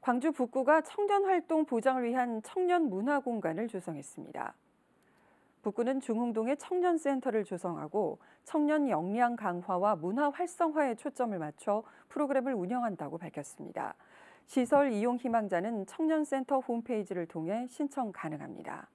광주 북구가 청년 활동 보장을 위한 청년 문화 공간을 조성했습니다. 북구는 중흥동에 청년센터를 조성하고 청년 역량 강화와 문화 활성화에 초점을 맞춰 프로그램을 운영한다고 밝혔습니다. 시설 이용 희망자는 청년센터 홈페이지를 통해 신청 가능합니다.